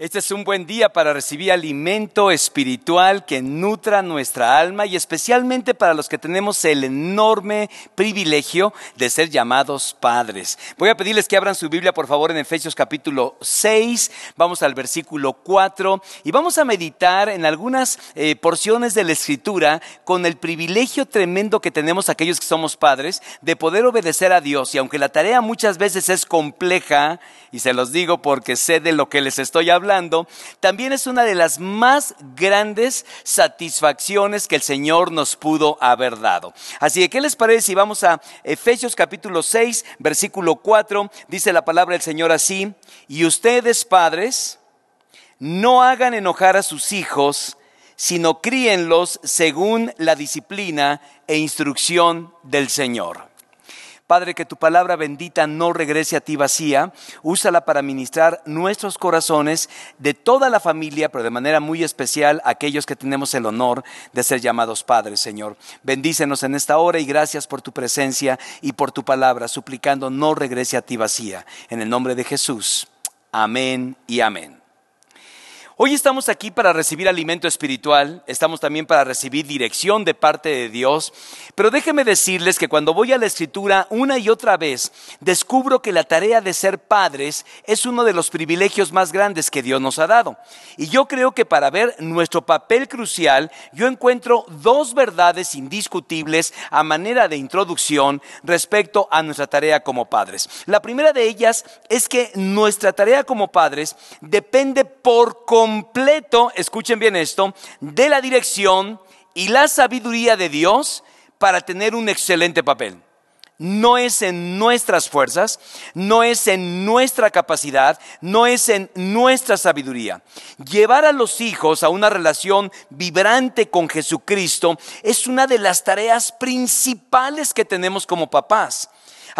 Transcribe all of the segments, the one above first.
Este es un buen día para recibir alimento espiritual que nutra nuestra alma y especialmente para los que tenemos el enorme privilegio de ser llamados padres. Voy a pedirles que abran su Biblia, por favor, en Efesios capítulo 6, vamos al versículo 4 y vamos a meditar en algunas eh, porciones de la escritura con el privilegio tremendo que tenemos aquellos que somos padres de poder obedecer a Dios. Y aunque la tarea muchas veces es compleja, y se los digo porque sé de lo que les estoy hablando, también es una de las más grandes satisfacciones que el Señor nos pudo haber dado. Así que, ¿qué les parece si vamos a Efesios capítulo 6, versículo 4? Dice la palabra del Señor así, y ustedes padres, no hagan enojar a sus hijos, sino críenlos según la disciplina e instrucción del Señor. Padre, que tu palabra bendita no regrese a ti vacía. Úsala para ministrar nuestros corazones de toda la familia, pero de manera muy especial aquellos que tenemos el honor de ser llamados padres, Señor. Bendícenos en esta hora y gracias por tu presencia y por tu palabra, suplicando no regrese a ti vacía. En el nombre de Jesús. Amén y amén. Hoy estamos aquí para recibir alimento espiritual, estamos también para recibir dirección de parte de Dios, pero déjenme decirles que cuando voy a la escritura una y otra vez, descubro que la tarea de ser padres es uno de los privilegios más grandes que Dios nos ha dado. Y yo creo que para ver nuestro papel crucial, yo encuentro dos verdades indiscutibles a manera de introducción respecto a nuestra tarea como padres. La primera de ellas es que nuestra tarea como padres depende por cómo completo, escuchen bien esto, de la dirección y la sabiduría de Dios para tener un excelente papel. No es en nuestras fuerzas, no es en nuestra capacidad, no es en nuestra sabiduría. Llevar a los hijos a una relación vibrante con Jesucristo es una de las tareas principales que tenemos como papás.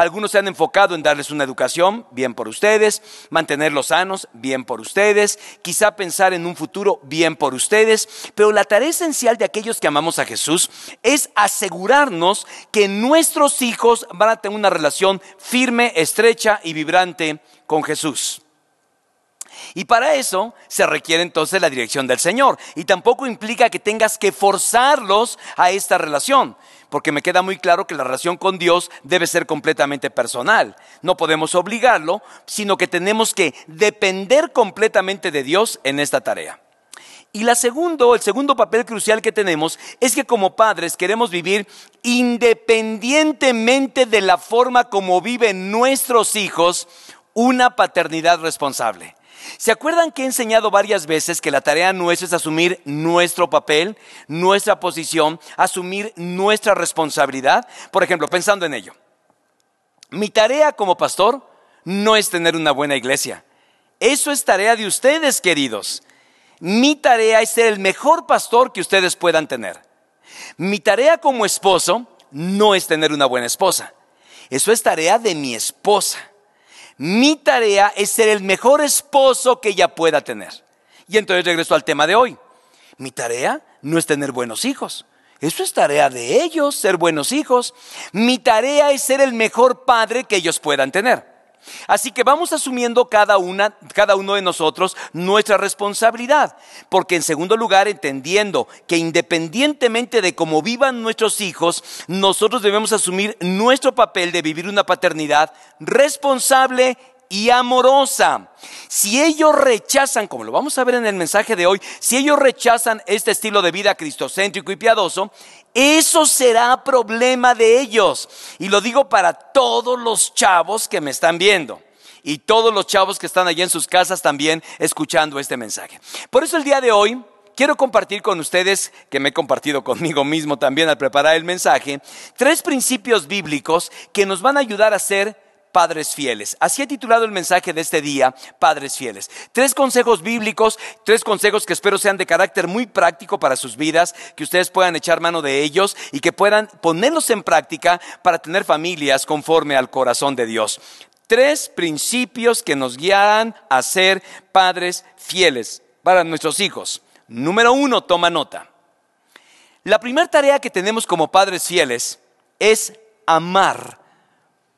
Algunos se han enfocado en darles una educación, bien por ustedes, mantenerlos sanos, bien por ustedes, quizá pensar en un futuro, bien por ustedes, pero la tarea esencial de aquellos que amamos a Jesús es asegurarnos que nuestros hijos van a tener una relación firme, estrecha y vibrante con Jesús. Y para eso se requiere entonces la dirección del Señor. Y tampoco implica que tengas que forzarlos a esta relación porque me queda muy claro que la relación con Dios debe ser completamente personal. No podemos obligarlo, sino que tenemos que depender completamente de Dios en esta tarea. Y la el segundo papel crucial que tenemos es que como padres queremos vivir independientemente de la forma como viven nuestros hijos una paternidad responsable. ¿Se acuerdan que he enseñado varias veces que la tarea nuestra es asumir nuestro papel, nuestra posición, asumir nuestra responsabilidad? Por ejemplo, pensando en ello, mi tarea como pastor no es tener una buena iglesia. Eso es tarea de ustedes, queridos. Mi tarea es ser el mejor pastor que ustedes puedan tener. Mi tarea como esposo no es tener una buena esposa. Eso es tarea de mi esposa. Mi tarea es ser el mejor esposo que ella pueda tener. Y entonces regreso al tema de hoy. Mi tarea no es tener buenos hijos. Eso es tarea de ellos, ser buenos hijos. Mi tarea es ser el mejor padre que ellos puedan tener. Así que vamos asumiendo cada, una, cada uno de nosotros nuestra responsabilidad, porque en segundo lugar, entendiendo que independientemente de cómo vivan nuestros hijos, nosotros debemos asumir nuestro papel de vivir una paternidad responsable y amorosa. Si ellos rechazan, como lo vamos a ver en el mensaje de hoy, si ellos rechazan este estilo de vida cristocéntrico y piadoso, eso será problema de ellos. Y lo digo para todos los chavos que me están viendo y todos los chavos que están allí en sus casas también escuchando este mensaje. Por eso el día de hoy quiero compartir con ustedes, que me he compartido conmigo mismo también al preparar el mensaje, tres principios bíblicos que nos van a ayudar a ser Padres Fieles. Así he titulado el mensaje de este día, Padres Fieles. Tres consejos bíblicos, tres consejos que espero sean de carácter muy práctico para sus vidas, que ustedes puedan echar mano de ellos y que puedan ponerlos en práctica para tener familias conforme al corazón de Dios. Tres principios que nos guiarán a ser padres fieles para nuestros hijos. Número uno, toma nota. La primera tarea que tenemos como padres fieles es amar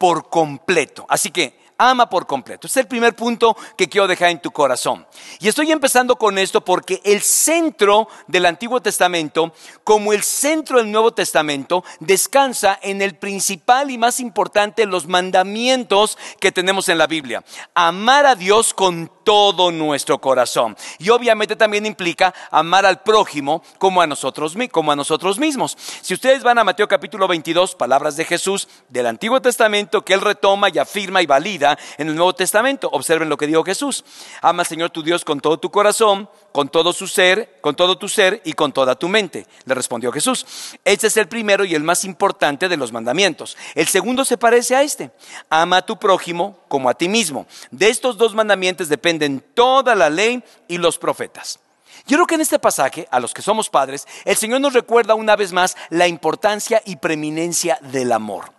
por completo. Así que ama por completo. Este es el primer punto que quiero dejar en tu corazón. Y estoy empezando con esto porque el centro del Antiguo Testamento, como el centro del Nuevo Testamento, descansa en el principal y más importante, los mandamientos que tenemos en la Biblia. Amar a Dios con todo nuestro corazón. Y obviamente también implica amar al prójimo como a nosotros, como a nosotros mismos. Si ustedes van a Mateo capítulo 22, palabras de Jesús del Antiguo Testamento que él retoma y afirma y valida en el Nuevo Testamento, observen lo que dijo Jesús. Ama al Señor tu Dios con todo tu corazón con todo su ser, con todo tu ser y con toda tu mente, le respondió Jesús. Este es el primero y el más importante de los mandamientos. El segundo se parece a este. Ama a tu prójimo como a ti mismo. De estos dos mandamientos dependen toda la ley y los profetas. Yo creo que en este pasaje, a los que somos padres, el Señor nos recuerda una vez más la importancia y preeminencia del amor.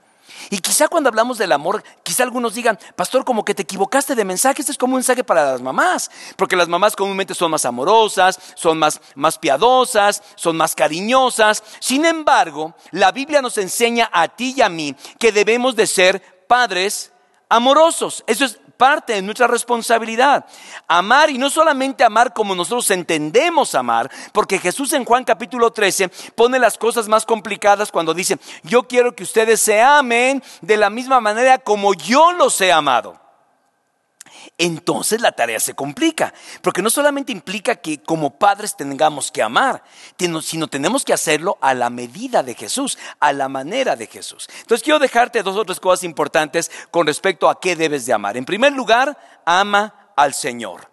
Y quizá cuando hablamos del amor, quizá algunos digan, pastor, como que te equivocaste de mensaje, este es como un mensaje para las mamás, porque las mamás comúnmente son más amorosas, son más, más piadosas, son más cariñosas. Sin embargo, la Biblia nos enseña a ti y a mí que debemos de ser padres amorosos. Eso es parte de nuestra responsabilidad. Amar y no solamente amar como nosotros entendemos amar, porque Jesús en Juan capítulo 13 pone las cosas más complicadas cuando dice, yo quiero que ustedes se amen de la misma manera como yo los he amado entonces la tarea se complica, porque no solamente implica que como padres tengamos que amar, sino tenemos que hacerlo a la medida de Jesús, a la manera de Jesús. Entonces quiero dejarte dos o tres cosas importantes con respecto a qué debes de amar. En primer lugar, ama al Señor.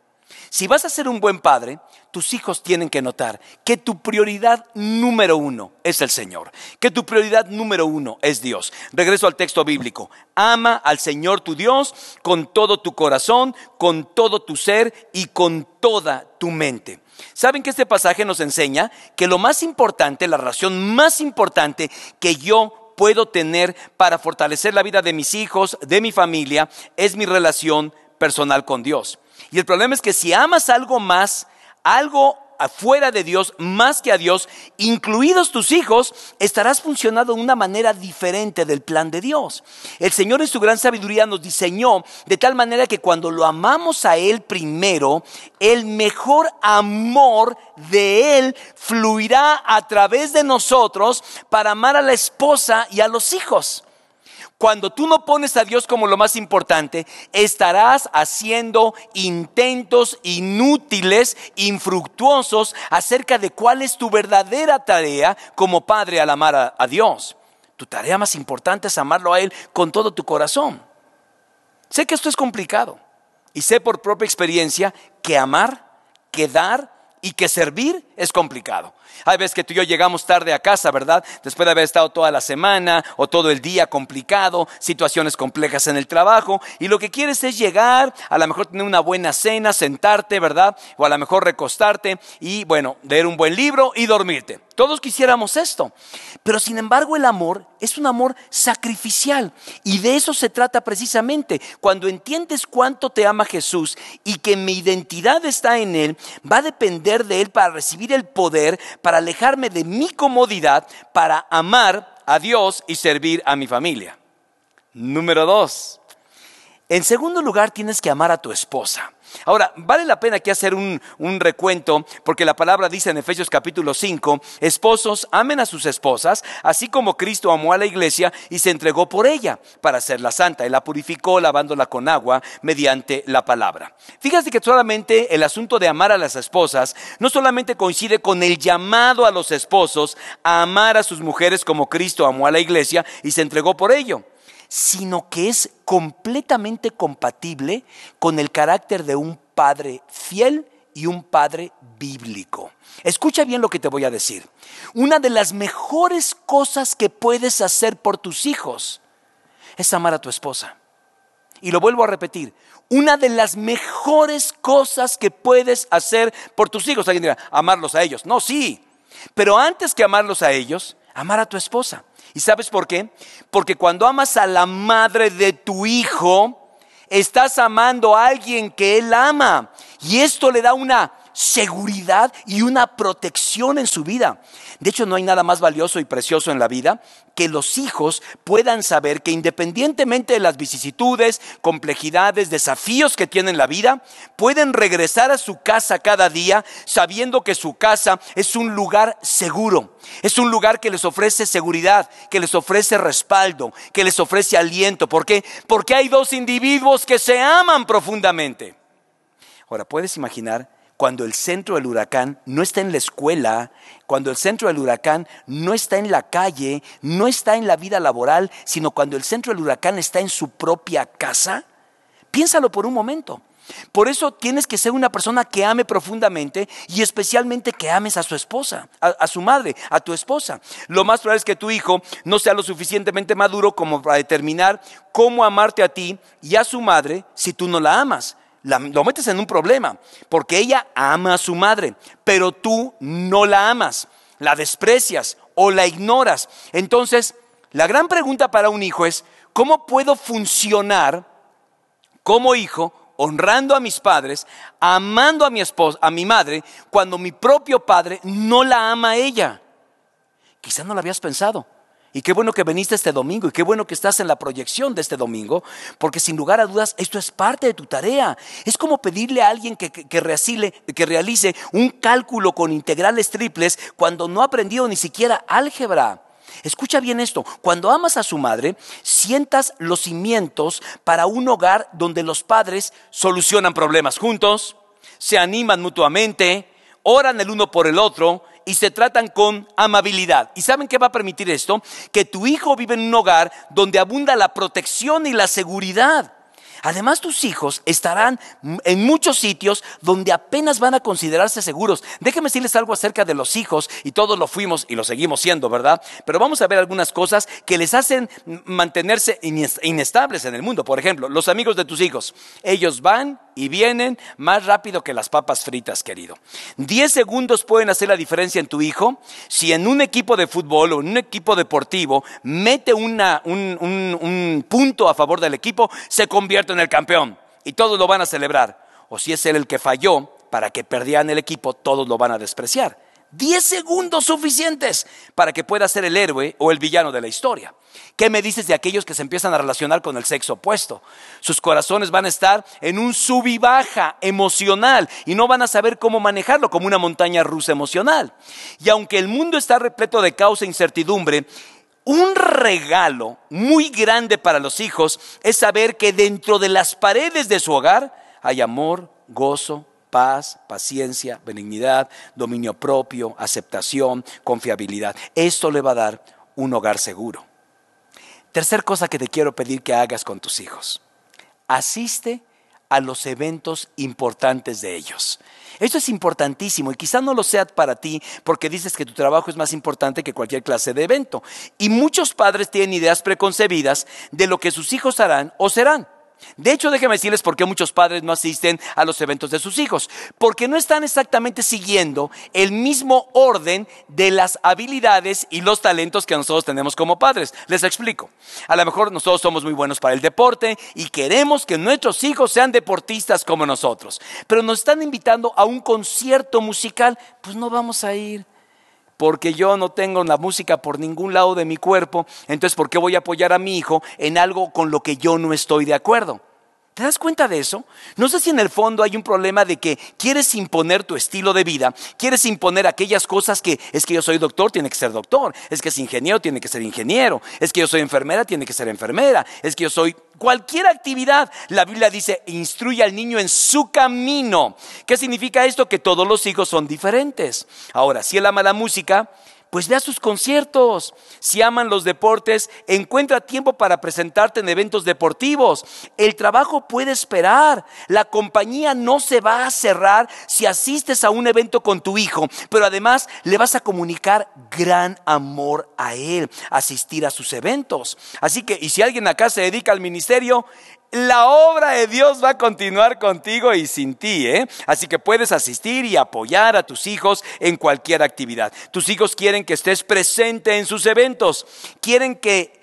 Si vas a ser un buen padre, tus hijos tienen que notar que tu prioridad número uno es el Señor, que tu prioridad número uno es Dios. Regreso al texto bíblico. Ama al Señor tu Dios con todo tu corazón, con todo tu ser y con toda tu mente. ¿Saben que este pasaje nos enseña que lo más importante, la relación más importante que yo puedo tener para fortalecer la vida de mis hijos, de mi familia, es mi relación personal con Dios. Y el problema es que si amas algo más, algo afuera de Dios, más que a Dios, incluidos tus hijos, estarás funcionando de una manera diferente del plan de Dios. El Señor en su gran sabiduría nos diseñó de tal manera que cuando lo amamos a Él primero, el mejor amor de Él fluirá a través de nosotros para amar a la esposa y a los hijos. Cuando tú no pones a Dios como lo más importante, estarás haciendo intentos inútiles, infructuosos acerca de cuál es tu verdadera tarea como padre al amar a, a Dios. Tu tarea más importante es amarlo a Él con todo tu corazón. Sé que esto es complicado y sé por propia experiencia que amar, que dar y que servir es complicado. Hay veces que tú y yo llegamos tarde a casa, ¿verdad? Después de haber estado toda la semana o todo el día complicado, situaciones complejas en el trabajo, y lo que quieres es llegar, a lo mejor tener una buena cena, sentarte, ¿verdad? O a lo mejor recostarte y, bueno, leer un buen libro y dormirte. Todos quisiéramos esto, pero sin embargo el amor es un amor sacrificial y de eso se trata precisamente. Cuando entiendes cuánto te ama Jesús y que mi identidad está en Él, va a depender de Él para recibir el poder para alejarme de mi comodidad, para amar a Dios y servir a mi familia. Número dos. En segundo lugar, tienes que amar a tu esposa. Ahora, vale la pena aquí hacer un, recuento, porque la palabra dice en Efesios capítulo 5, esposos, amen a sus esposas, así como Cristo amó a la iglesia y se entregó por ella para hacerla santa. Y la purificó lavándola con agua mediante la palabra. Fíjate que solamente el asunto de amar a las esposas no solamente coincide con el llamado a los esposos a amar a sus mujeres como Cristo amó a la iglesia y se entregó por ello sino que es completamente compatible con el carácter de un padre fiel y un padre bíblico. Escucha bien lo que te voy a decir. Una de las mejores cosas que puedes hacer por tus hijos es amar a tu esposa. Y lo vuelvo a repetir, una de las mejores cosas que puedes hacer por tus hijos, alguien dirá, amarlos a ellos. No, sí, pero antes que amarlos a ellos, Amar a tu esposa. ¿Y sabes por qué? Porque cuando amas a la madre de tu hijo, estás amando a alguien que él ama. Y esto le da una seguridad y una protección en su vida. De hecho, no hay nada más valioso y precioso en la vida que los hijos puedan saber que independientemente de las vicisitudes, complejidades, desafíos que tienen la vida, pueden regresar a su casa cada día sabiendo que su casa es un lugar seguro, es un lugar que les ofrece seguridad, que les ofrece respaldo, que les ofrece aliento. ¿Por qué? Porque hay dos individuos que se aman profundamente. Ahora, ¿puedes imaginar? cuando el centro del huracán no está en la escuela, cuando el centro del huracán no está en la calle, no está en la vida laboral, sino cuando el centro del huracán está en su propia casa? Piénsalo por un momento. Por eso tienes que ser una persona que ame profundamente y especialmente que ames a su esposa, a, su madre, a tu esposa. Lo más probable es que tu hijo no sea lo suficientemente maduro como para determinar cómo amarte a ti y a su madre si tú no la amas lo metes en un problema, porque ella ama a su madre, pero tú no la amas, la desprecias o la ignoras. Entonces, la gran pregunta para un hijo es, ¿cómo puedo funcionar como hijo? honrando a mis padres, amando a mi esposa, a mi madre, cuando mi propio padre no la ama a ella. Quizás no lo habías pensado, y qué bueno que veniste este domingo y qué bueno que estás en la proyección de este domingo, porque sin lugar a dudas esto es parte de tu tarea. Es como pedirle a alguien que, que realice un cálculo con integrales triples cuando no ha aprendido ni siquiera álgebra. Escucha bien esto, cuando amas a su madre, sientas los cimientos para un hogar donde los padres solucionan problemas juntos, se animan mutuamente, oran el uno por el otro, y se tratan con amabilidad. ¿Y saben qué va a permitir esto? Que tu hijo vive en un hogar donde abunda la protección y la seguridad. Además, tus hijos estarán en muchos sitios donde apenas van a considerarse seguros. Déjenme decirles algo acerca de los hijos, y todos lo fuimos y lo seguimos siendo, ¿verdad? Pero vamos a ver algunas cosas que les hacen mantenerse inestables en el mundo. Por ejemplo, los amigos de tus hijos, ellos van y vienen más rápido que las papas fritas, querido. Diez segundos pueden hacer la diferencia en tu hijo si en un equipo de fútbol o en un equipo deportivo mete un, un punto a favor del equipo, se convierte en el campeón y todos lo van a celebrar. O si es él el que falló para que perdieran el equipo, todos lo van a despreciar. Diez segundos suficientes para que pueda ser el héroe o el villano de la historia. ¿Qué me dices de aquellos que se empiezan a relacionar con el sexo opuesto? Sus corazones van a estar en un sub baja emocional y no van a saber cómo manejarlo como una montaña rusa emocional. Y aunque el mundo está repleto de caos e incertidumbre, un regalo muy grande para los hijos es saber que dentro de las paredes de su hogar hay amor, gozo, paz, paciencia, benignidad, dominio propio, aceptación, confiabilidad. Esto le va a dar un hogar seguro. Tercer cosa que te quiero pedir que hagas con tus hijos. Asiste a los eventos importantes de ellos. Esto es importantísimo y quizá no lo sea para ti porque dices que tu trabajo es más importante que cualquier clase de evento. Y muchos padres tienen ideas preconcebidas de lo que sus hijos harán o serán. De hecho, déjenme decirles por qué muchos padres no asisten a los eventos de sus hijos. Porque no están exactamente siguiendo el mismo orden de las habilidades y los talentos que nosotros tenemos como padres. Les explico. A lo mejor nosotros somos muy buenos para el deporte y queremos que nuestros hijos sean deportistas como nosotros. Pero nos están invitando a un concierto musical, pues no vamos a ir porque yo no tengo la música por ningún lado de mi cuerpo, entonces ¿por qué voy a apoyar a mi hijo en algo con lo que yo no estoy de acuerdo? ¿Te das cuenta de eso? No sé si en el fondo hay un problema de que quieres imponer tu estilo de vida, quieres imponer aquellas cosas que es que yo soy doctor, tiene que ser doctor, es que es ingeniero, tiene que ser ingeniero, es que yo soy enfermera, tiene que ser enfermera, es que yo soy cualquier actividad. La Biblia dice, instruye al niño en su camino. ¿Qué significa esto? Que todos los hijos son diferentes. Ahora, si él ama la música, pues ve a sus conciertos. Si aman los deportes, encuentra tiempo para presentarte en eventos deportivos. El trabajo puede esperar. La compañía no se va a cerrar si asistes a un evento con tu hijo, pero además le vas a comunicar gran amor a él, asistir a sus eventos. Así que, y si alguien acá se dedica al ministerio, la obra de Dios va a continuar contigo y sin ti, ¿eh? Así que puedes asistir y apoyar a tus hijos en cualquier actividad. Tus hijos quieren que estés presente en sus eventos, quieren que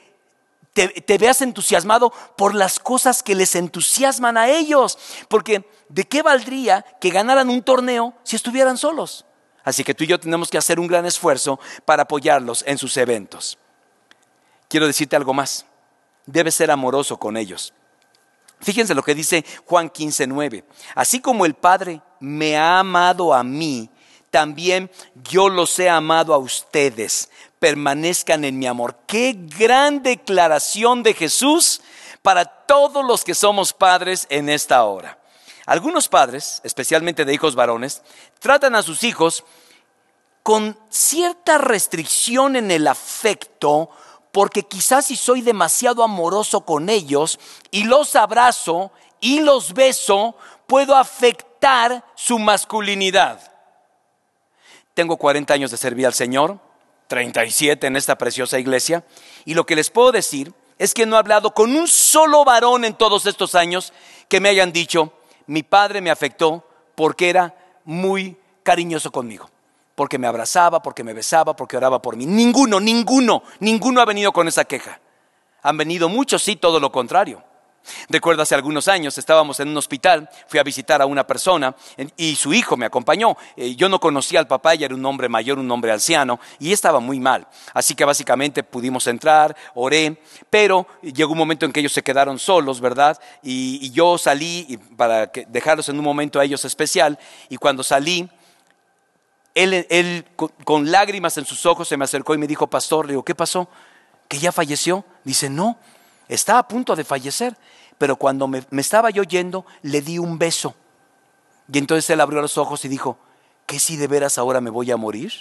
te, te veas entusiasmado por las cosas que les entusiasman a ellos, porque ¿de qué valdría que ganaran un torneo si estuvieran solos? Así que tú y yo tenemos que hacer un gran esfuerzo para apoyarlos en sus eventos. Quiero decirte algo más. Debes ser amoroso con ellos. Fíjense lo que dice Juan 15:9. Así como el Padre me ha amado a mí, también yo los he amado a ustedes. Permanezcan en mi amor. Qué gran declaración de Jesús para todos los que somos padres en esta hora. Algunos padres, especialmente de hijos varones, tratan a sus hijos con cierta restricción en el afecto porque quizás si soy demasiado amoroso con ellos y los abrazo y los beso, puedo afectar su masculinidad. Tengo 40 años de servir al Señor, 37 en esta preciosa iglesia, y lo que les puedo decir es que no he hablado con un solo varón en todos estos años que me hayan dicho, mi padre me afectó porque era muy cariñoso conmigo porque me abrazaba, porque me besaba, porque oraba por mí. Ninguno, ninguno, ninguno ha venido con esa queja. Han venido muchos, sí, todo lo contrario. Recuerdo hace algunos años estábamos en un hospital, fui a visitar a una persona y su hijo me acompañó. Eh, yo no conocía al papá, ya era un hombre mayor, un hombre anciano y estaba muy mal. Así que básicamente pudimos entrar, oré, pero llegó un momento en que ellos se quedaron solos, ¿verdad? Y, y yo salí para dejarlos en un momento a ellos especial y cuando salí él, con lágrimas en sus ojos se me acercó y me dijo, pastor, le digo, ¿qué pasó? ¿Que ya falleció? Dice, no, está a punto de fallecer. Pero cuando me, me estaba yo yendo, le di un beso. Y entonces él abrió los ojos y dijo, ¿qué si de veras ahora me voy a morir?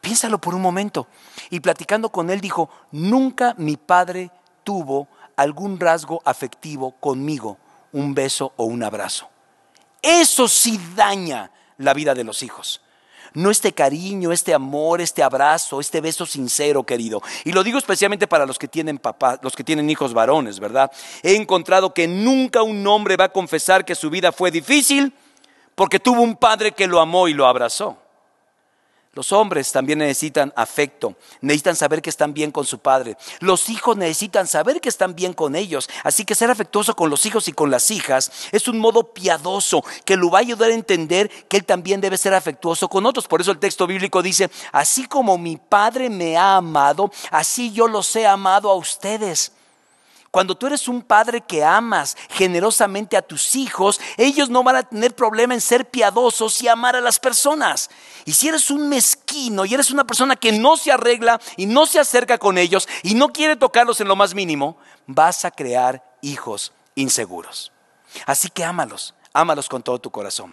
Piénsalo por un momento. Y platicando con él dijo, nunca mi padre tuvo algún rasgo afectivo conmigo, un beso o un abrazo. Eso sí daña la vida de los hijos no este cariño, este amor, este abrazo, este beso sincero, querido. Y lo digo especialmente para los que tienen los que tienen hijos varones, ¿verdad? He encontrado que nunca un hombre va a confesar que su vida fue difícil porque tuvo un padre que lo amó y lo abrazó. Los hombres también necesitan afecto, necesitan saber que están bien con su padre. Los hijos necesitan saber que están bien con ellos. Así que ser afectuoso con los hijos y con las hijas es un modo piadoso que lo va a ayudar a entender que él también debe ser afectuoso con otros. Por eso el texto bíblico dice, así como mi padre me ha amado, así yo los he amado a ustedes. Cuando tú eres un padre que amas generosamente a tus hijos, ellos no van a tener problema en ser piadosos y amar a las personas. Y si eres un mezquino y eres una persona que no se arregla y no se acerca con ellos y no quiere tocarlos en lo más mínimo, vas a crear hijos inseguros. Así que ámalos, ámalos con todo tu corazón.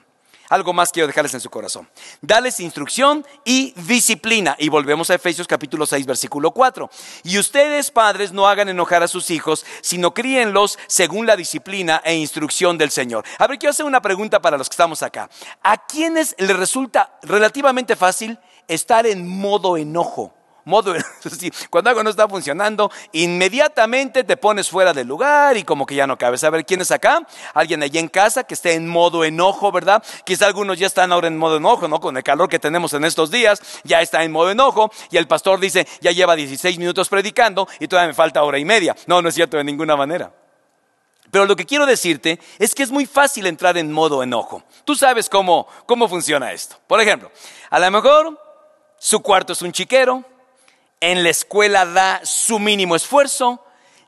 Algo más quiero dejarles en su corazón. Dales instrucción y disciplina. Y volvemos a Efesios capítulo 6, versículo 4. Y ustedes, padres, no hagan enojar a sus hijos, sino críenlos según la disciplina e instrucción del Señor. A ver, quiero hacer una pregunta para los que estamos acá. ¿A quiénes les resulta relativamente fácil estar en modo enojo? modo, cuando algo no está funcionando, inmediatamente te pones fuera del lugar y como que ya no cabes. A ver, ¿quién es acá? Alguien allí en casa que esté en modo enojo, ¿verdad? Quizá algunos ya están ahora en modo enojo, ¿no? Con el calor que tenemos en estos días, ya está en modo enojo y el pastor dice, ya lleva 16 minutos predicando y todavía me falta hora y media. No, no es cierto de ninguna manera. Pero lo que quiero decirte es que es muy fácil entrar en modo enojo. Tú sabes cómo, cómo funciona esto. Por ejemplo, a lo mejor su cuarto es un chiquero, en la escuela da su mínimo esfuerzo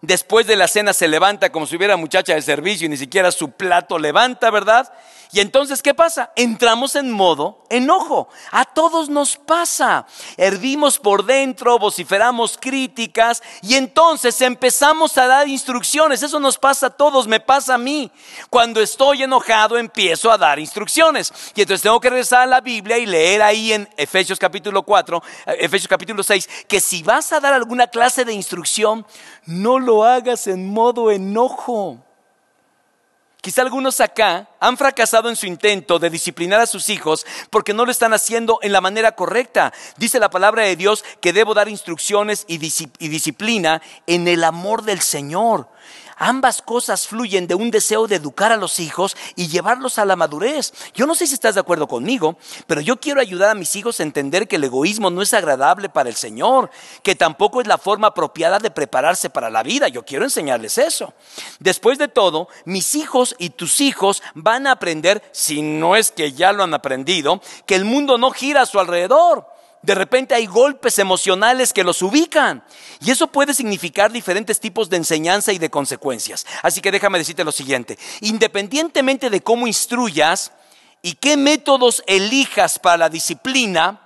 después de la cena se levanta como si hubiera muchacha de servicio y ni siquiera su plato levanta, ¿verdad? Y entonces, ¿qué pasa? Entramos en modo enojo. A todos nos pasa. Hervimos por dentro, vociferamos críticas y entonces empezamos a dar instrucciones. Eso nos pasa a todos, me pasa a mí. Cuando estoy enojado empiezo a dar instrucciones. Y entonces tengo que regresar a la Biblia y leer ahí en Efesios capítulo 4, eh, Efesios capítulo 6, que si vas a dar alguna clase de instrucción, no lo hagas en modo enojo. Quizá algunos acá han fracasado en su intento de disciplinar a sus hijos porque no lo están haciendo en la manera correcta. Dice la palabra de Dios que debo dar instrucciones y, disciplina en el amor del Señor. Ambas cosas fluyen de un deseo de educar a los hijos y llevarlos a la madurez. Yo no sé si estás de acuerdo conmigo, pero yo quiero ayudar a mis hijos a entender que el egoísmo no es agradable para el Señor, que tampoco es la forma apropiada de prepararse para la vida. Yo quiero enseñarles eso. Después de todo, mis hijos y tus hijos van a aprender, si no es que ya lo han aprendido, que el mundo no gira a su alrededor de repente hay golpes emocionales que los ubican. Y eso puede significar diferentes tipos de enseñanza y de consecuencias. Así que déjame decirte lo siguiente. Independientemente de cómo instruyas y qué métodos elijas para la disciplina,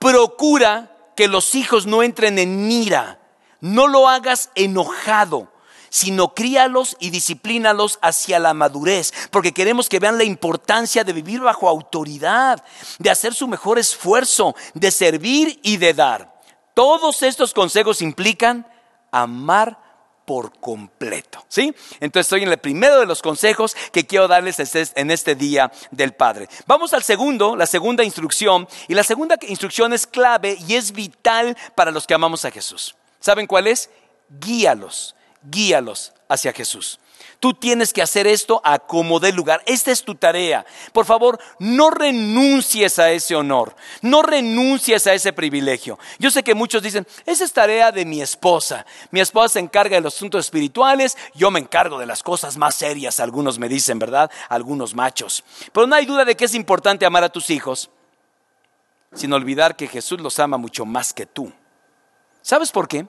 procura que los hijos no entren en ira, No lo hagas enojado sino críalos y disciplínalos hacia la madurez, porque queremos que vean la importancia de vivir bajo autoridad, de hacer su mejor esfuerzo, de servir y de dar. Todos estos consejos implican amar por completo. ¿Sí? Entonces estoy en el primero de los consejos que quiero darles en este, este día del Padre. Vamos al segundo, la segunda instrucción. Y la segunda instrucción es clave y es vital para los que amamos a Jesús. ¿Saben cuál es? Guíalos guíalos hacia Jesús. Tú tienes que hacer esto a como dé lugar. Esta es tu tarea. Por favor, no renuncies a ese honor. No renuncies a ese privilegio. Yo sé que muchos dicen, esa es tarea de mi esposa. Mi esposa se encarga de los asuntos espirituales, yo me encargo de las cosas más serias, algunos me dicen, ¿verdad? Algunos machos. Pero no hay duda de que es importante amar a tus hijos, sin olvidar que Jesús los ama mucho más que tú. ¿Sabes por qué?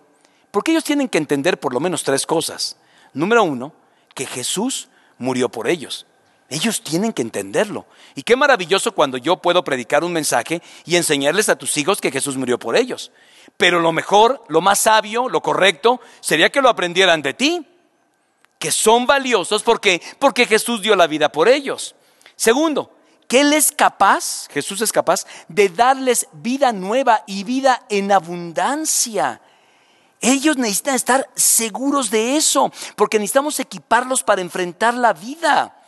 Porque ellos tienen que entender por lo menos tres cosas. Número uno, que Jesús murió por ellos. Ellos tienen que entenderlo. Y qué maravilloso cuando yo puedo predicar un mensaje y enseñarles a tus hijos que Jesús murió por ellos. Pero lo mejor, lo más sabio, lo correcto, sería que lo aprendieran de ti, que son valiosos porque porque Jesús dio la vida por ellos. Segundo, que él es capaz, Jesús es capaz de darles vida nueva y vida en abundancia. Ellos necesitan estar seguros de eso, porque necesitamos equiparlos para enfrentar la vida.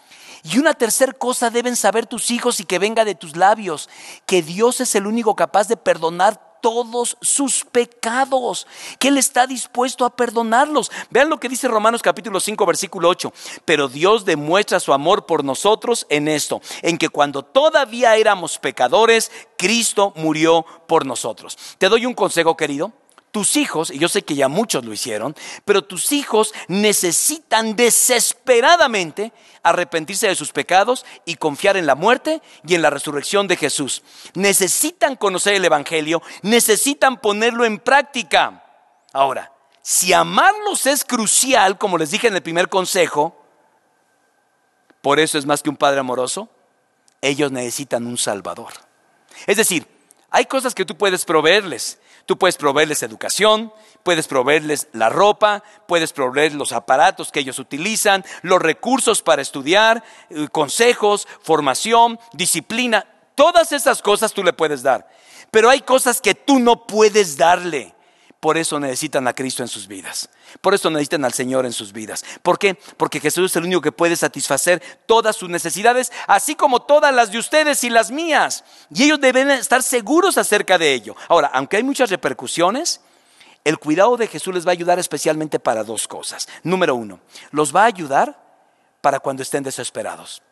Y una tercera cosa deben saber tus hijos y que venga de tus labios, que Dios es el único capaz de perdonar todos sus pecados, que Él está dispuesto a perdonarlos. Vean lo que dice Romanos capítulo 5, versículo 8. Pero Dios demuestra su amor por nosotros en esto, en que cuando todavía éramos pecadores, Cristo murió por nosotros. Te doy un consejo, querido tus hijos, y yo sé que ya muchos lo hicieron, pero tus hijos necesitan desesperadamente arrepentirse de sus pecados y confiar en la muerte y en la resurrección de Jesús. Necesitan conocer el Evangelio, necesitan ponerlo en práctica. Ahora, si amarlos es crucial, como les dije en el primer consejo, por eso es más que un padre amoroso, ellos necesitan un salvador. Es decir, hay cosas que tú puedes proveerles, Tú puedes proveerles educación, puedes proveerles la ropa, puedes proveer los aparatos que ellos utilizan, los recursos para estudiar, eh, consejos, formación, disciplina. Todas esas cosas tú le puedes dar. Pero hay cosas que tú no puedes darle. Por eso necesitan a Cristo en sus vidas. Por eso necesitan al Señor en sus vidas. ¿Por qué? Porque Jesús es el único que puede satisfacer todas sus necesidades, así como todas las de ustedes y las mías. Y ellos deben estar seguros acerca de ello. Ahora, aunque hay muchas repercusiones, el cuidado de Jesús les va a ayudar especialmente para dos cosas. Número uno, los va a ayudar para cuando estén desesperados.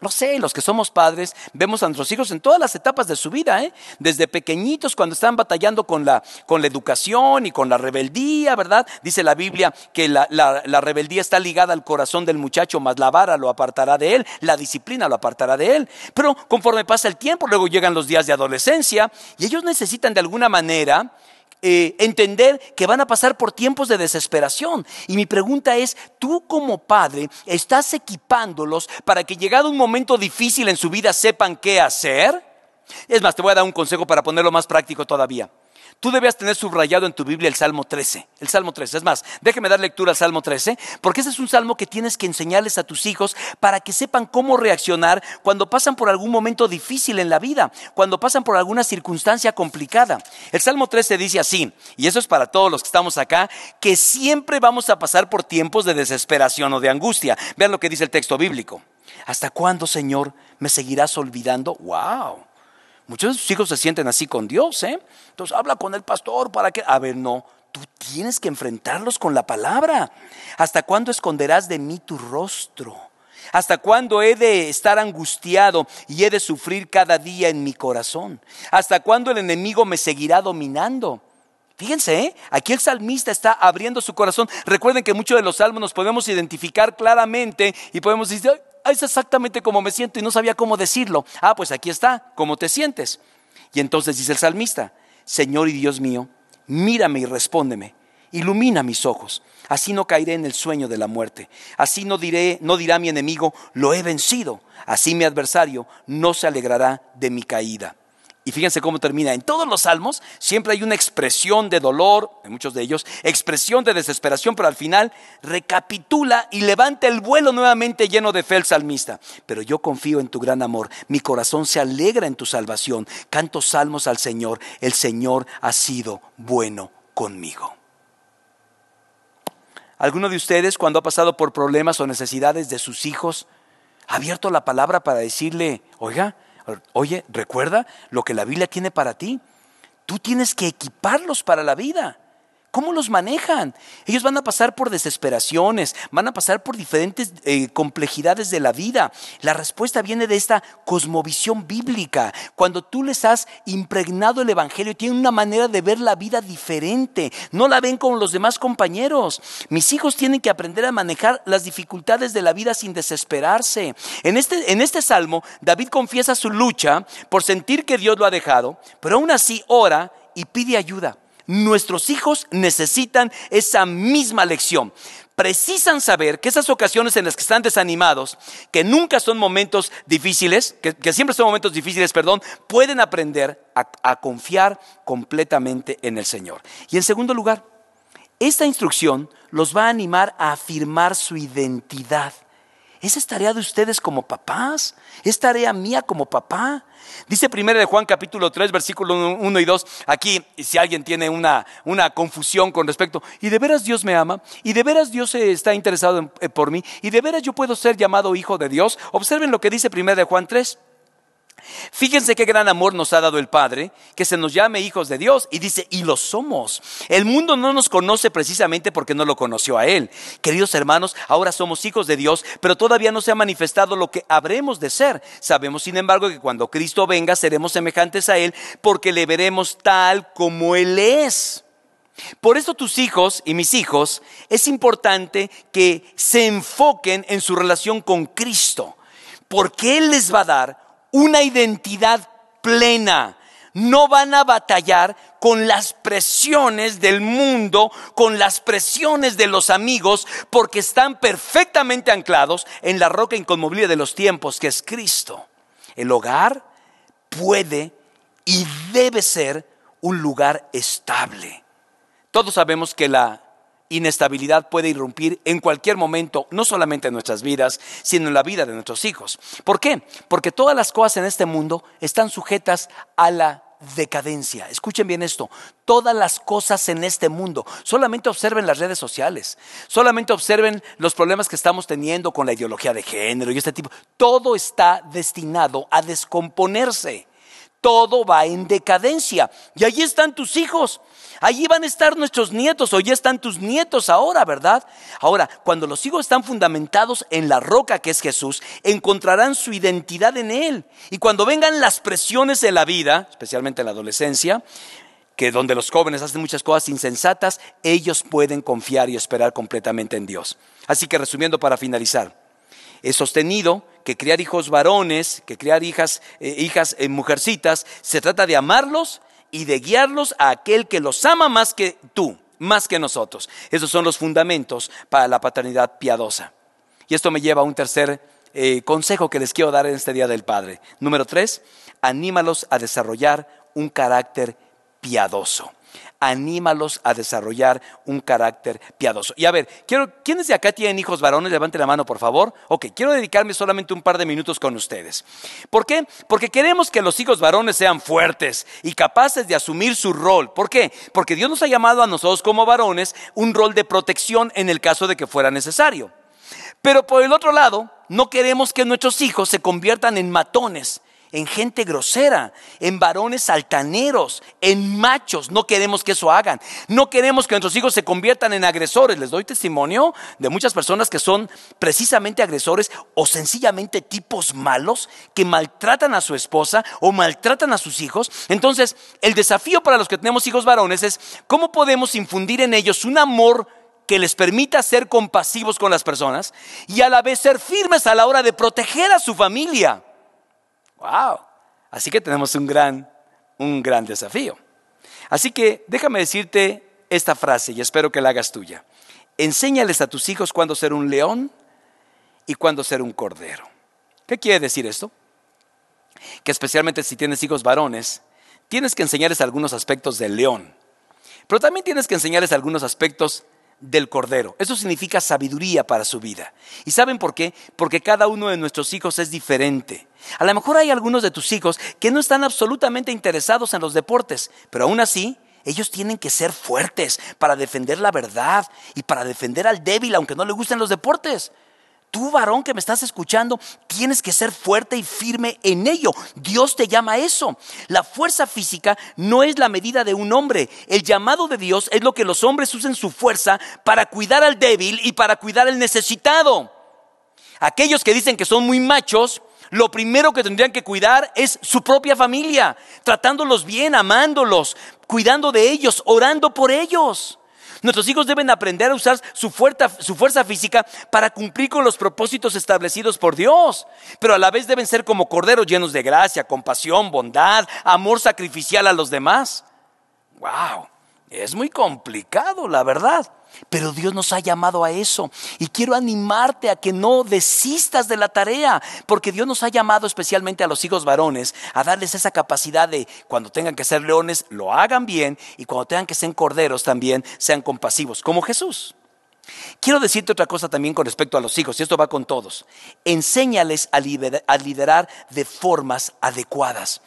No sé, los que somos padres vemos a nuestros hijos en todas las etapas de su vida, ¿eh? desde pequeñitos cuando están batallando con la, con la educación y con la rebeldía, ¿verdad? Dice la Biblia que la rebeldía está ligada al corazón del muchacho, más la vara lo apartará de él, la disciplina lo apartará de él. Pero conforme pasa el tiempo, luego llegan los días de adolescencia y ellos necesitan de alguna manera eh, entender que van a pasar por tiempos de desesperación. Y mi pregunta es, tú como padre estás equipándolos para que llegado un momento difícil en su vida sepan qué hacer? Es más, te voy a dar un consejo para ponerlo más práctico todavía. Tú debías tener subrayado en tu Biblia el Salmo 13. El Salmo 13. Es más, déjeme dar lectura al Salmo 13, porque ese es un salmo que tienes que enseñarles a tus hijos para que sepan cómo reaccionar cuando pasan por algún momento difícil en la vida, cuando pasan por alguna circunstancia complicada. El Salmo 13 dice así, y eso es para todos los que estamos acá, que siempre vamos a pasar por tiempos de desesperación o de angustia. Vean lo que dice el texto bíblico. ¿Hasta cuándo, Señor, me seguirás olvidando? ¡Wow! Muchos de sus hijos se sienten así con Dios, ¿eh? Entonces habla con el pastor para que... A ver, no, tú tienes que enfrentarlos con la palabra. ¿Hasta cuándo esconderás de mí tu rostro? ¿Hasta cuándo he de estar angustiado y he de sufrir cada día en mi corazón? ¿Hasta cuándo el enemigo me seguirá dominando? Fíjense, ¿eh? aquí el salmista está abriendo su corazón. Recuerden que muchos de los salmos nos podemos identificar claramente y podemos decir, es exactamente como me siento y no sabía cómo decirlo. Ah, pues aquí está, ¿cómo te sientes? Y entonces dice el salmista, Señor y Dios mío, mírame y respóndeme, ilumina mis ojos, así no caeré en el sueño de la muerte, así no diré, no dirá mi enemigo, lo he vencido, así mi adversario no se alegrará de mi caída. Y fíjense cómo termina. En todos los salmos siempre hay una expresión de dolor, en muchos de ellos, expresión de desesperación, pero al final recapitula y levanta el vuelo nuevamente lleno de fe el salmista. Pero yo confío en tu gran amor, mi corazón se alegra en tu salvación. Canto salmos al Señor, el Señor ha sido bueno conmigo. ¿Alguno de ustedes cuando ha pasado por problemas o necesidades de sus hijos ha abierto la palabra para decirle, oiga, Oye, recuerda lo que la Biblia tiene para ti. Tú tienes que equiparlos para la vida. ¿Cómo los manejan? Ellos van a pasar por desesperaciones, van a pasar por diferentes eh, complejidades de la vida. La respuesta viene de esta cosmovisión bíblica. Cuando tú les has impregnado el Evangelio, tienen una manera de ver la vida diferente. No la ven como los demás compañeros. Mis hijos tienen que aprender a manejar las dificultades de la vida sin desesperarse. En este, en este salmo, David confiesa su lucha por sentir que Dios lo ha dejado, pero aún así ora y pide ayuda. Nuestros hijos necesitan esa misma lección. Precisan saber que esas ocasiones en las que están desanimados, que nunca son momentos difíciles, que, siempre son momentos difíciles, perdón, pueden aprender a confiar completamente en el Señor. Y en segundo lugar, esta instrucción los va a animar a afirmar su identidad. Esa es tarea de ustedes como papás, es tarea mía como papá. Dice primero de Juan capítulo 3, versículos 1 y 2, aquí si alguien tiene una, una, confusión con respecto, y de veras Dios me ama, y de veras Dios está interesado eh, por mí, y de veras yo puedo ser llamado hijo de Dios, observen lo que dice primero de Juan 3. Fíjense qué gran amor nos ha dado el Padre, que se nos llame hijos de Dios y dice, y lo somos. El mundo no nos conoce precisamente porque no lo conoció a Él. Queridos hermanos, ahora somos hijos de Dios, pero todavía no se ha manifestado lo que habremos de ser. Sabemos, sin embargo, que cuando Cristo venga seremos semejantes a Él porque le veremos tal como Él es. Por eso tus hijos y mis hijos es importante que se enfoquen en su relación con Cristo, porque Él les va a dar una identidad plena. No van a batallar con las presiones del mundo, con las presiones de los amigos, porque están perfectamente anclados en la roca inconmovible de los tiempos, que es Cristo. El hogar puede y debe ser un lugar estable. Todos sabemos que la inestabilidad puede irrumpir en cualquier momento, no solamente en nuestras vidas, sino en la vida de nuestros hijos. ¿Por qué? Porque todas las cosas en este mundo están sujetas a la decadencia. Escuchen bien esto. Todas las cosas en este mundo. Solamente observen las redes sociales. Solamente observen los problemas que estamos teniendo con la ideología de género y este tipo. Todo está destinado a descomponerse todo va en decadencia. Y allí están tus hijos, allí van a estar nuestros nietos, o ya están tus nietos ahora, ¿verdad? Ahora, cuando los hijos están fundamentados en la roca que es Jesús, encontrarán su identidad en Él. Y cuando vengan las presiones de la vida, especialmente en la adolescencia, que donde los jóvenes hacen muchas cosas insensatas, ellos pueden confiar y esperar completamente en Dios. Así que resumiendo para finalizar, He sostenido que criar hijos varones, que criar hijas, eh, hijas eh, mujercitas, se trata de amarlos y de guiarlos a aquel que los ama más que tú, más que nosotros. Esos son los fundamentos para la paternidad piadosa. Y esto me lleva a un tercer eh, consejo que les quiero dar en este Día del Padre. Número tres, anímalos a desarrollar un carácter piadoso anímalos a desarrollar un carácter piadoso. Y a ver, quiero, ¿quiénes de acá tienen hijos varones? Levanten la mano, por favor. Ok, quiero dedicarme solamente un par de minutos con ustedes. ¿Por qué? Porque queremos que los hijos varones sean fuertes y capaces de asumir su rol. ¿Por qué? Porque Dios nos ha llamado a nosotros como varones un rol de protección en el caso de que fuera necesario. Pero por el otro lado, no queremos que nuestros hijos se conviertan en matones en gente grosera, en varones altaneros, en machos. No queremos que eso hagan. No queremos que nuestros hijos se conviertan en agresores. Les doy testimonio de muchas personas que son precisamente agresores o sencillamente tipos malos que maltratan a su esposa o maltratan a sus hijos. Entonces, el desafío para los que tenemos hijos varones es cómo podemos infundir en ellos un amor que les permita ser compasivos con las personas y a la vez ser firmes a la hora de proteger a su familia. ¡Wow! Así que tenemos un gran, un gran desafío. Así que déjame decirte esta frase y espero que la hagas tuya. Enséñales a tus hijos cuándo ser un león y cuándo ser un cordero. ¿Qué quiere decir esto? Que especialmente si tienes hijos varones, tienes que enseñarles algunos aspectos del león, pero también tienes que enseñarles algunos aspectos del Cordero. Eso significa sabiduría para su vida. ¿Y saben por qué? Porque cada uno de nuestros hijos es diferente. A lo mejor hay algunos de tus hijos que no están absolutamente interesados en los deportes, pero aún así ellos tienen que ser fuertes para defender la verdad y para defender al débil aunque no le gusten los deportes. Tú, varón que me estás escuchando, tienes que ser fuerte y firme en ello. Dios te llama a eso. La fuerza física no es la medida de un hombre. El llamado de Dios es lo que los hombres usen su fuerza para cuidar al débil y para cuidar al necesitado. Aquellos que dicen que son muy machos, lo primero que tendrían que cuidar es su propia familia, tratándolos bien, amándolos, cuidando de ellos, orando por ellos. Nuestros hijos deben aprender a usar su fuerza, física para cumplir con los propósitos establecidos por Dios, pero a la vez deben ser como corderos llenos de gracia, compasión, bondad, amor sacrificial a los demás. ¡Wow! Es muy complicado, la verdad. Pero Dios nos ha llamado a eso. Y quiero animarte a que no desistas de la tarea, porque Dios nos ha llamado especialmente a los hijos varones a darles esa capacidad de cuando tengan que ser leones, lo hagan bien, y cuando tengan que ser corderos también, sean compasivos, como Jesús. Quiero decirte otra cosa también con respecto a los hijos, y esto va con todos. Enséñales a, liderar, de formas adecuadas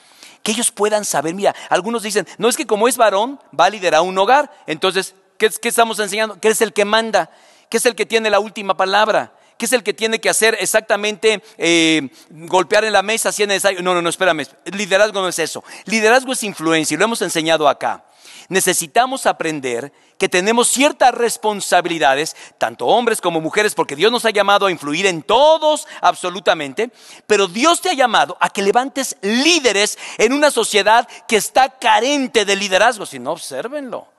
que ellos puedan saber. Mira, algunos dicen, no es que como es varón, va a liderar un hogar, entonces ¿Qué, estamos enseñando? qué es el que manda, qué es el que tiene la última palabra qué es el que tiene que hacer exactamente eh, golpear en la mesa si es No, no, no, espérame. Liderazgo no es eso. Liderazgo es influencia y lo hemos enseñado acá. Necesitamos aprender que tenemos ciertas responsabilidades, tanto hombres como mujeres, porque Dios nos ha llamado a influir en todos absolutamente, pero Dios te ha llamado a que levantes líderes en una sociedad que está carente de liderazgo. Si no, observenlo.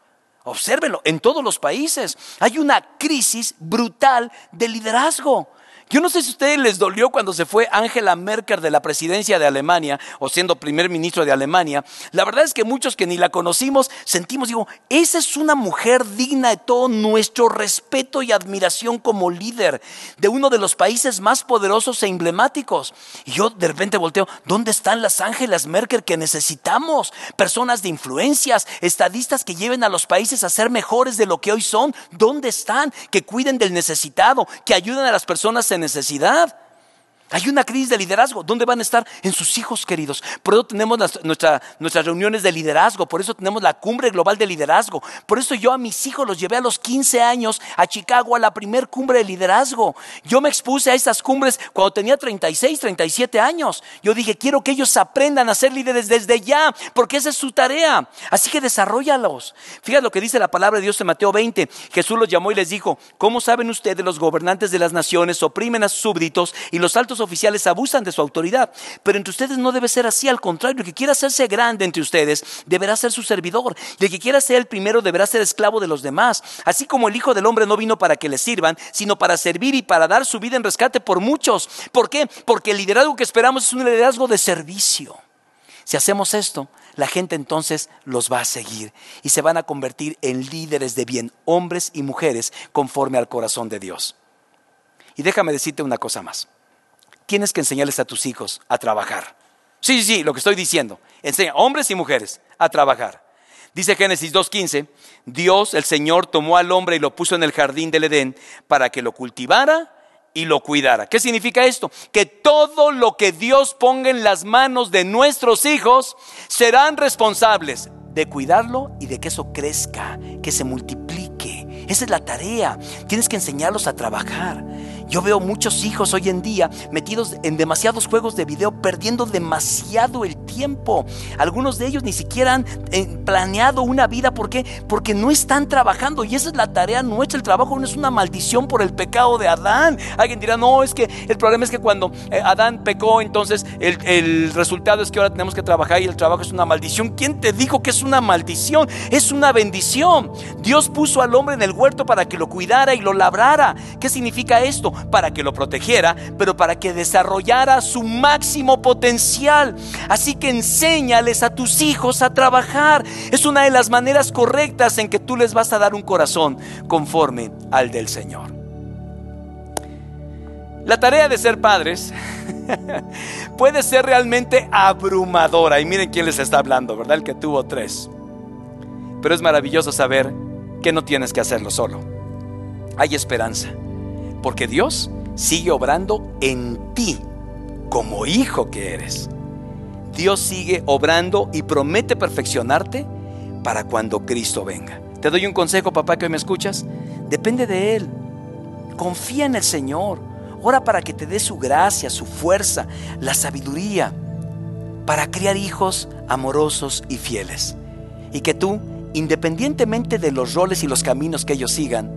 Obsérvelo, en todos los países hay una crisis brutal de liderazgo. Yo no sé si a ustedes les dolió cuando se fue Angela Merkel de la presidencia de Alemania o siendo primer ministro de Alemania. La verdad es que muchos que ni la conocimos sentimos, digo, esa es una mujer digna de todo nuestro respeto y admiración como líder de uno de los países más poderosos e emblemáticos. Y yo de repente volteo, ¿dónde están las Ángelas Merkel que necesitamos? Personas de influencias, estadistas que lleven a los países a ser mejores de lo que hoy son. ¿Dónde están? Que cuiden del necesitado, que ayuden a las personas en necesidad. Hay una crisis de liderazgo. ¿Dónde van a estar? En sus hijos queridos. Por eso tenemos nuestras reuniones de liderazgo. Por eso tenemos la cumbre global de liderazgo. Por eso yo a mis hijos los llevé a los 15 años a Chicago a la primer cumbre de liderazgo. Yo me expuse a estas cumbres cuando tenía 36, 37 años. Yo dije, quiero que ellos aprendan a ser líderes desde ya, porque esa es su tarea. Así que desarrollalos. Fíjate lo que dice la palabra de Dios en Mateo 20. Jesús los llamó y les dijo, ¿cómo saben ustedes los gobernantes de las naciones oprimen a sus súbditos y los altos oficiales abusan de su autoridad, pero entre ustedes no debe ser así, al contrario, el que quiera hacerse grande entre ustedes deberá ser su servidor, y el que quiera ser el primero deberá ser esclavo de los demás, así como el Hijo del Hombre no vino para que le sirvan, sino para servir y para dar su vida en rescate por muchos. ¿Por qué? Porque el liderazgo que esperamos es un liderazgo de servicio. Si hacemos esto, la gente entonces los va a seguir y se van a convertir en líderes de bien, hombres y mujeres, conforme al corazón de Dios. Y déjame decirte una cosa más tienes que enseñarles a tus hijos a trabajar. Sí, sí, sí, lo que estoy diciendo. Enseña hombres y mujeres a trabajar. Dice Génesis 2.15, Dios el Señor tomó al hombre y lo puso en el jardín del Edén para que lo cultivara y lo cuidara. ¿Qué significa esto? Que todo lo que Dios ponga en las manos de nuestros hijos serán responsables de cuidarlo y de que eso crezca, que se multiplique. Esa es la tarea. Tienes que enseñarlos a trabajar. Yo veo muchos hijos hoy en día metidos en demasiados juegos de video, perdiendo demasiado el tiempo. Algunos de ellos ni siquiera han eh, planeado una vida. ¿Por qué? Porque no están trabajando y esa es la tarea nuestra. El trabajo no es una maldición por el pecado de Adán. Alguien dirá, no, es que el problema es que cuando eh, Adán pecó, entonces el, resultado es que ahora tenemos que trabajar y el trabajo es una maldición. ¿Quién te dijo que es una maldición? Es una bendición. Dios puso al hombre en el huerto para que lo cuidara y lo labrara. ¿Qué significa esto? para que lo protegiera, pero para que desarrollara su máximo potencial. Así que enséñales a tus hijos a trabajar. Es una de las maneras correctas en que tú les vas a dar un corazón conforme al del Señor. La tarea de ser padres puede ser realmente abrumadora. Y miren quién les está hablando, ¿verdad? El que tuvo tres. Pero es maravilloso saber que no tienes que hacerlo solo. Hay esperanza porque Dios sigue obrando en ti como hijo que eres. Dios sigue obrando y promete perfeccionarte para cuando Cristo venga. Te doy un consejo, papá, que hoy me escuchas. Depende de Él. Confía en el Señor. Ora para que te dé su gracia, su fuerza, la sabiduría para criar hijos amorosos y fieles. Y que tú, independientemente de los roles y los caminos que ellos sigan,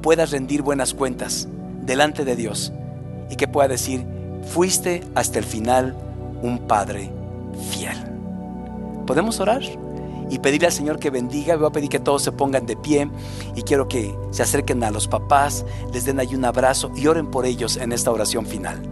puedas rendir buenas cuentas delante de Dios y que pueda decir, fuiste hasta el final un Padre fiel. ¿Podemos orar? Y pedirle al Señor que bendiga, voy a pedir que todos se pongan de pie y quiero que se acerquen a los papás, les den ahí un abrazo y oren por ellos en esta oración final.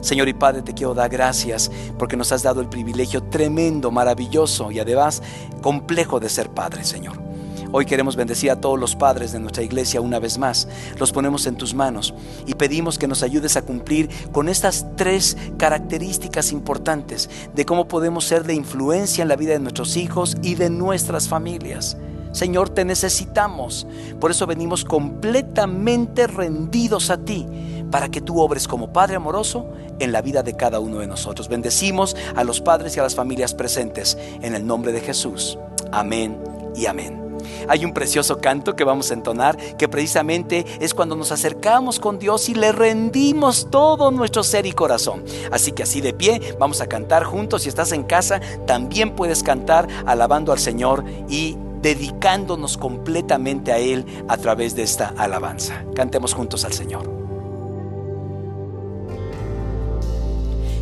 Señor y Padre, te quiero dar gracias porque nos has dado el privilegio tremendo, maravilloso y además complejo de ser Padre, Señor. Hoy queremos bendecir a todos los padres de nuestra iglesia una vez más. Los ponemos en tus manos y pedimos que nos ayudes a cumplir con estas tres características importantes de cómo podemos ser de influencia en la vida de nuestros hijos y de nuestras familias. Señor, te necesitamos. Por eso venimos completamente rendidos a ti, para que tú obres como Padre amoroso en la vida de cada uno de nosotros. Bendecimos a los padres y a las familias presentes, en el nombre de Jesús. Amén y amén. Hay un precioso canto que vamos a entonar, que precisamente es cuando nos acercamos con Dios y le rendimos todo nuestro ser y corazón. Así que así de pie vamos a cantar juntos. Si estás en casa, también puedes cantar alabando al Señor y dedicándonos completamente a Él a través de esta alabanza. Cantemos juntos al Señor.